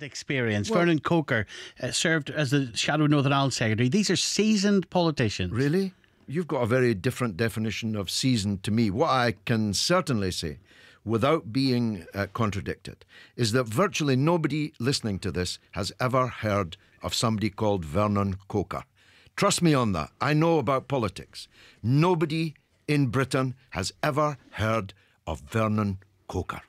experience. Well, Vernon Coker uh, served as the Shadow Northern Ireland Secretary. These are seasoned politicians. Really? You've got a very different definition of seasoned to me. What I can certainly say, without being uh, contradicted, is that virtually nobody listening to this has ever heard of somebody called Vernon Coker. Trust me on that. I know about politics. Nobody in Britain has ever heard of Vernon Coker.